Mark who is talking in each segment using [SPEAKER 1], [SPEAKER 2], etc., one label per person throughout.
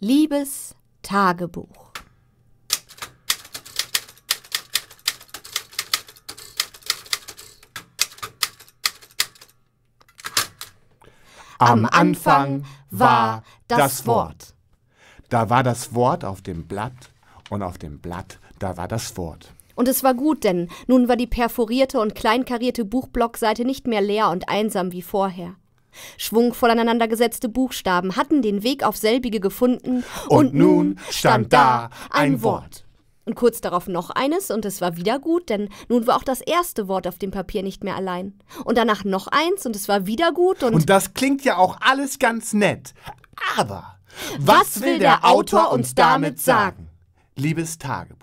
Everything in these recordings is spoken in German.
[SPEAKER 1] Liebes Tagebuch. Am Anfang war das Wort.
[SPEAKER 2] Da war das Wort auf dem Blatt und auf dem Blatt, da war das Wort.
[SPEAKER 1] Und es war gut, denn nun war die perforierte und kleinkarierte Buchblockseite nicht mehr leer und einsam wie vorher. Schwungvoll aneinander gesetzte Buchstaben hatten den Weg auf selbige gefunden und,
[SPEAKER 2] und nun stand da ein Wort.
[SPEAKER 1] Und kurz darauf noch eines, und es war wieder gut, denn nun war auch das erste Wort auf dem Papier nicht mehr allein. Und danach noch eins, und es war wieder gut, und. Und
[SPEAKER 2] das klingt ja auch alles ganz nett. Aber was, was will der, der Autor uns damit sagen? Liebes Tagebuch.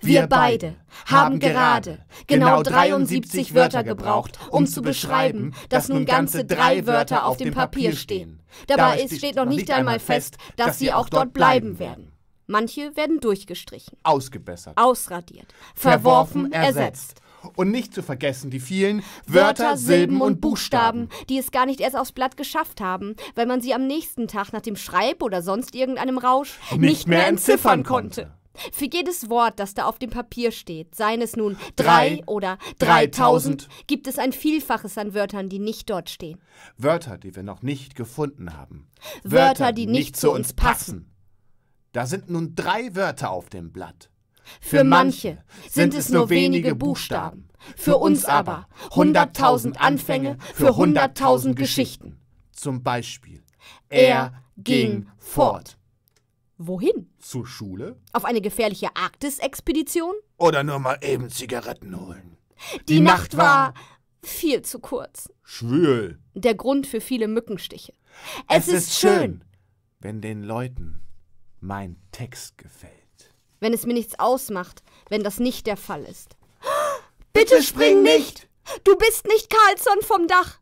[SPEAKER 2] Wir beide haben gerade genau 73 genau Wörter gebraucht, um zu beschreiben, dass nun ganze drei Wörter auf dem Papier stehen.
[SPEAKER 1] Dabei ist, steht noch nicht einmal fest, dass sie auch dort bleiben werden. Manche werden durchgestrichen,
[SPEAKER 2] ausgebessert,
[SPEAKER 1] ausradiert, verworfen, ersetzt.
[SPEAKER 2] Und nicht zu vergessen die vielen Wörter, Wörter, Silben und
[SPEAKER 1] Buchstaben, die es gar nicht erst aufs Blatt geschafft haben, weil man sie am nächsten Tag nach dem Schreib- oder sonst irgendeinem Rausch nicht, nicht mehr entziffern konnte. Für jedes Wort, das da auf dem Papier steht, seien es nun drei, drei oder dreitausend, gibt es ein Vielfaches an Wörtern, die nicht dort stehen.
[SPEAKER 2] Wörter, die wir noch nicht gefunden haben. Wörter, Wörter die, die nicht, nicht zu uns passen. Da sind nun drei Wörter auf dem Blatt. Für, Für manche sind es nur wenige Buchstaben. Für uns aber hunderttausend Anfänge für hunderttausend Geschichten. Zum Beispiel. Er ging fort. Wohin? Zur Schule?
[SPEAKER 1] Auf eine gefährliche Arktis-Expedition?
[SPEAKER 2] Oder nur mal eben Zigaretten holen? Die, Die Nacht, Nacht war
[SPEAKER 1] viel zu kurz. Schwül. Der Grund für viele Mückenstiche. Es, es ist, ist schön,
[SPEAKER 2] wenn den Leuten mein Text gefällt.
[SPEAKER 1] Wenn es mir nichts ausmacht, wenn das nicht der Fall ist. Bitte, Bitte spring nicht! Du bist nicht Carlsson vom Dach!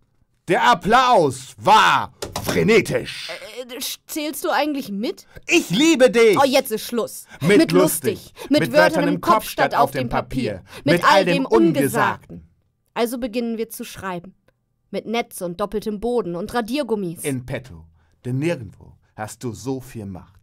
[SPEAKER 2] Der Applaus war frenetisch.
[SPEAKER 1] Äh, äh, zählst du eigentlich mit? Ich
[SPEAKER 2] liebe dich! Oh, jetzt
[SPEAKER 1] ist Schluss. Mit, mit lustig. Mit, mit Wörtern, Wörtern im Kopf
[SPEAKER 2] statt auf dem Papier. Mit, mit all, all dem Ungesagten.
[SPEAKER 1] Also beginnen wir zu schreiben. Mit Netz und doppeltem Boden und Radiergummis. In
[SPEAKER 2] petto. Denn nirgendwo hast du so viel Macht.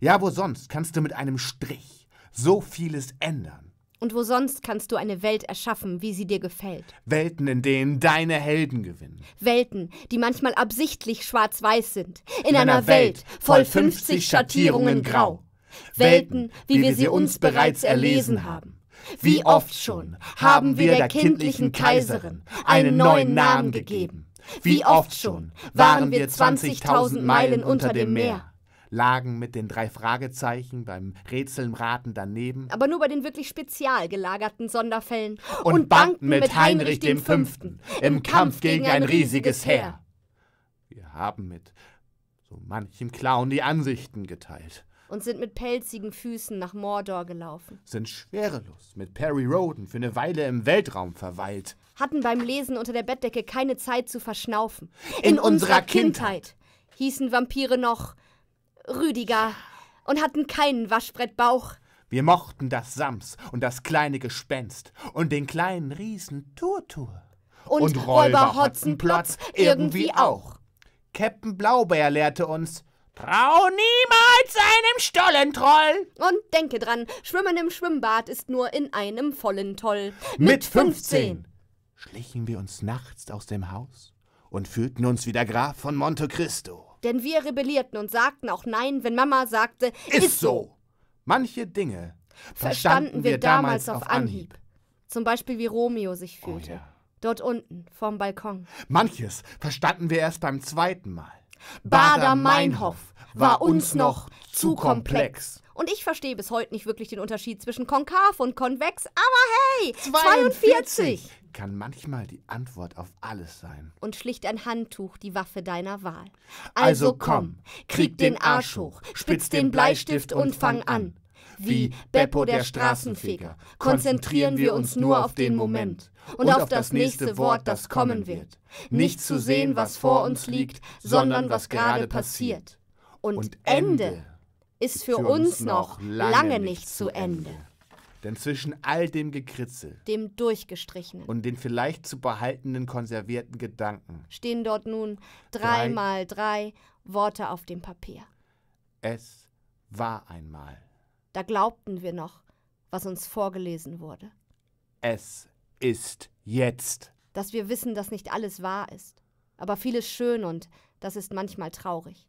[SPEAKER 2] Ja, wo sonst kannst du mit einem Strich so vieles ändern.
[SPEAKER 1] Und wo sonst kannst du eine Welt erschaffen, wie sie dir gefällt?
[SPEAKER 2] Welten, in denen deine Helden gewinnen.
[SPEAKER 1] Welten, die manchmal absichtlich schwarz-weiß sind. In, in einer, einer, Welt voll 50 Schattierungen grau. Welten, wie, wie wir sie uns bereits erlesen haben. Wie oft schon haben wir der kindlichen Kaiserin einen neuen Namen gegeben. Wie oft schon waren wir 20.000 Meilen unter dem Meer
[SPEAKER 2] lagen mit den drei Fragezeichen beim Rätselraten daneben.
[SPEAKER 1] Aber nur bei den wirklich spezial gelagerten Sonderfällen.
[SPEAKER 2] Und, und banden mit, mit Heinrich, Heinrich dem Fünften im Kampf gegen ein riesiges Heer. Wir haben mit so manchem Clown die Ansichten geteilt
[SPEAKER 1] und sind mit pelzigen Füßen nach Mordor gelaufen.
[SPEAKER 2] Sind schwerelos mit Perry Roden für eine Weile im Weltraum verweilt.
[SPEAKER 1] Hatten beim Lesen unter der Bettdecke keine Zeit zu verschnaufen. In, In unserer, unserer Kindheit, Kindheit hießen Vampire noch Rüdiger und hatten keinen Waschbrettbauch.
[SPEAKER 2] Wir mochten das Sams und das kleine Gespenst und den kleinen Riesen Turtur. Und, und Räuber Hotzenplotz irgendwie auch. Captain Blaubeer lehrte uns,
[SPEAKER 1] Trau niemals einem Stollentroll! Und denke dran, Schwimmen im Schwimmbad ist nur in einem vollen Toll. Mit 15
[SPEAKER 2] schlichen wir uns nachts aus dem Haus und fühlten uns wie der Graf von Monte Cristo.
[SPEAKER 1] Denn wir rebellierten und sagten auch Nein, wenn Mama sagte, ist, ist so.
[SPEAKER 2] Manche Dinge verstanden, wir damals auf Anhieb.
[SPEAKER 1] Anhieb. Zum Beispiel, wie Romeo sich oh fühlte. Oh, ja. Dort unten, vorm Balkon.
[SPEAKER 2] Manches verstanden wir erst beim zweiten Mal.
[SPEAKER 1] Bader-Meinhof
[SPEAKER 2] war uns noch zu komplex.
[SPEAKER 1] Und ich verstehe bis heute nicht wirklich den Unterschied zwischen konkav und konvex, aber hey, 42! 42
[SPEAKER 2] kann manchmal die Antwort auf alles sein.
[SPEAKER 1] Und schlicht ein Handtuch die Waffe deiner Wahl. Also, also komm, krieg den Arsch hoch, spitz den Bleistift und fang an. Wie Beppo der Straßenfeger konzentrieren wir uns nur auf den Moment
[SPEAKER 2] und, und auf das nächste Wort, das kommen
[SPEAKER 1] wird. Nicht zu sehen, was vor uns liegt, sondern was gerade passiert. Und Ende ist für uns noch lange nicht zu Ende.
[SPEAKER 2] Denn zwischen all dem Gekritzel,
[SPEAKER 1] dem durchgestrichenen
[SPEAKER 2] und den vielleicht zu behaltenden konservierten Gedanken
[SPEAKER 1] stehen dort nun dreimal drei, drei Worte auf dem Papier.
[SPEAKER 2] Es war einmal.
[SPEAKER 1] Da glaubten wir noch, was uns vorgelesen wurde.
[SPEAKER 2] Es ist jetzt.
[SPEAKER 1] Dass wir wissen, dass nicht alles wahr ist, aber vieles schön und das ist manchmal traurig.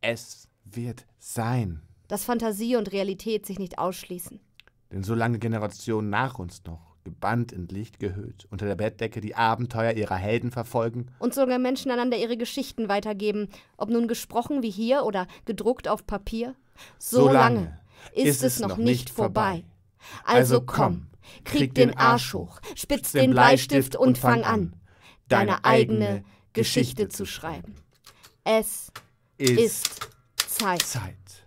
[SPEAKER 2] Es wird sein.
[SPEAKER 1] Dass Fantasie und Realität sich nicht ausschließen
[SPEAKER 2] denn so lange Generationen nach uns noch, gebannt in Licht gehüllt, unter der Bettdecke die Abenteuer ihrer Helden verfolgen
[SPEAKER 1] und sogar Menschen einander ihre Geschichten weitergeben, ob nun gesprochen wie hier oder gedruckt auf Papier, so, so lange ist, ist es noch nicht vorbei. vorbei. Also, also komm, krieg den Arsch hoch, spitz den Bleistift und fang an, deine eigene Geschichte zu schreiben. Es
[SPEAKER 2] ist Zeit. Zeit.